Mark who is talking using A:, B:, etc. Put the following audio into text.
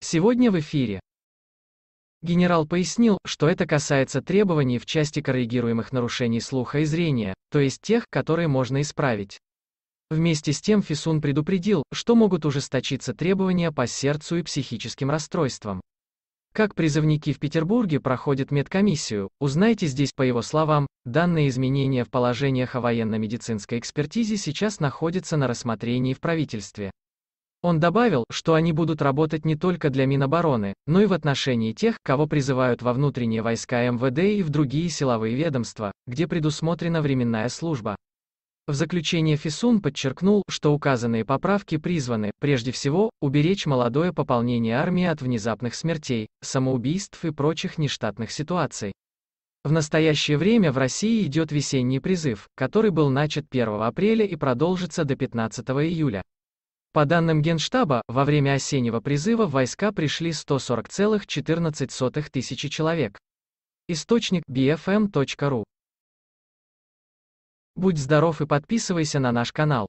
A: Сегодня в эфире. Генерал пояснил, что это касается требований в части коррегируемых нарушений слуха и зрения, то есть тех, которые можно исправить. Вместе с тем Фисун предупредил, что могут ужесточиться требования по сердцу и психическим расстройствам. Как призывники в Петербурге проходят медкомиссию, узнайте здесь по его словам, данные изменения в положениях о военно-медицинской экспертизе сейчас находятся на рассмотрении в правительстве. Он добавил, что они будут работать не только для Минобороны, но и в отношении тех, кого призывают во внутренние войска МВД и в другие силовые ведомства, где предусмотрена временная служба. В заключение Фисун подчеркнул, что указанные поправки призваны, прежде всего, уберечь молодое пополнение армии от внезапных смертей, самоубийств и прочих нештатных ситуаций. В настоящее время в России идет весенний призыв, который был начат 1 апреля и продолжится до 15 июля. По данным Генштаба, во время осеннего призыва в войска пришли 140,14 тысячи человек. Источник bfm.ru Будь здоров и подписывайся на наш канал.